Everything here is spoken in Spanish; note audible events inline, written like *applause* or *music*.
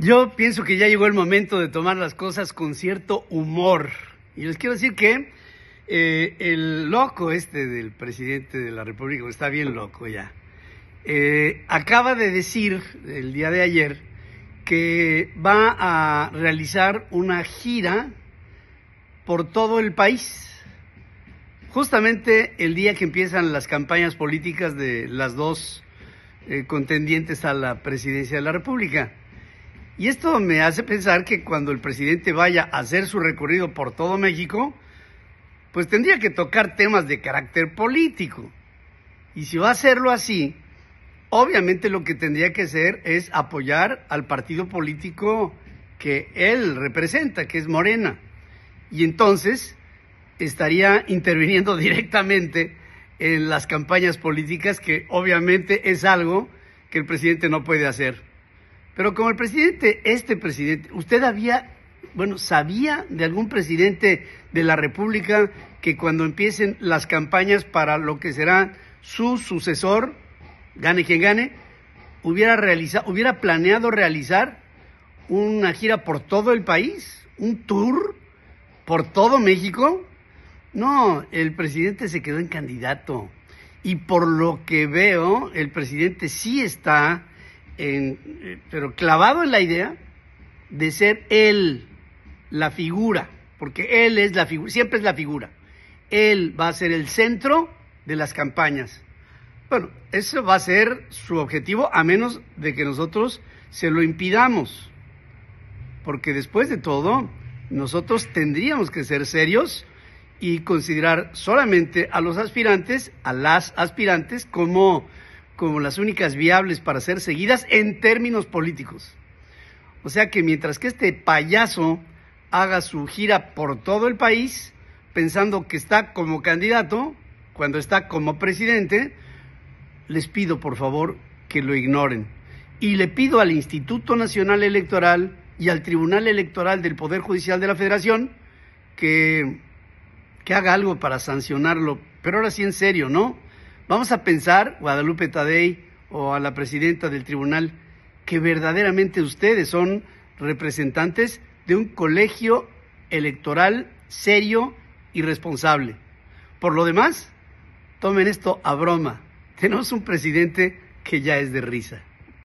Yo pienso que ya llegó el momento de tomar las cosas con cierto humor. Y les quiero decir que eh, el loco este del presidente de la República, está bien loco ya, eh, acaba de decir el día de ayer que va a realizar una gira por todo el país. Justamente el día que empiezan las campañas políticas de las dos eh, contendientes a la presidencia de la República. Y esto me hace pensar que cuando el presidente vaya a hacer su recorrido por todo México, pues tendría que tocar temas de carácter político. Y si va a hacerlo así, obviamente lo que tendría que hacer es apoyar al partido político que él representa, que es Morena. Y entonces estaría interviniendo *laughs* directamente en las campañas políticas, que obviamente es algo que el presidente no puede hacer. Pero como el presidente, este presidente, usted había, bueno, sabía de algún presidente de la República que cuando empiecen las campañas para lo que será su sucesor, gane quien gane, hubiera realizado, hubiera planeado realizar una gira por todo el país, un tour por todo México. No, el presidente se quedó en candidato. Y por lo que veo, el presidente sí está eh, pero clavado en la idea de ser él la figura, porque él es la figura, siempre es la figura. Él va a ser el centro de las campañas. Bueno, eso va a ser su objetivo a menos de que nosotros se lo impidamos. Porque después de todo, nosotros tendríamos que ser serios y considerar solamente a los aspirantes, a las aspirantes, como como las únicas viables para ser seguidas en términos políticos. O sea que mientras que este payaso haga su gira por todo el país, pensando que está como candidato, cuando está como presidente, les pido por favor que lo ignoren. Y le pido al Instituto Nacional Electoral y al Tribunal Electoral del Poder Judicial de la Federación que, que haga algo para sancionarlo. Pero ahora sí en serio, ¿no? Vamos a pensar, Guadalupe Tadei o a la presidenta del tribunal, que verdaderamente ustedes son representantes de un colegio electoral serio y responsable. Por lo demás, tomen esto a broma. Tenemos un presidente que ya es de risa.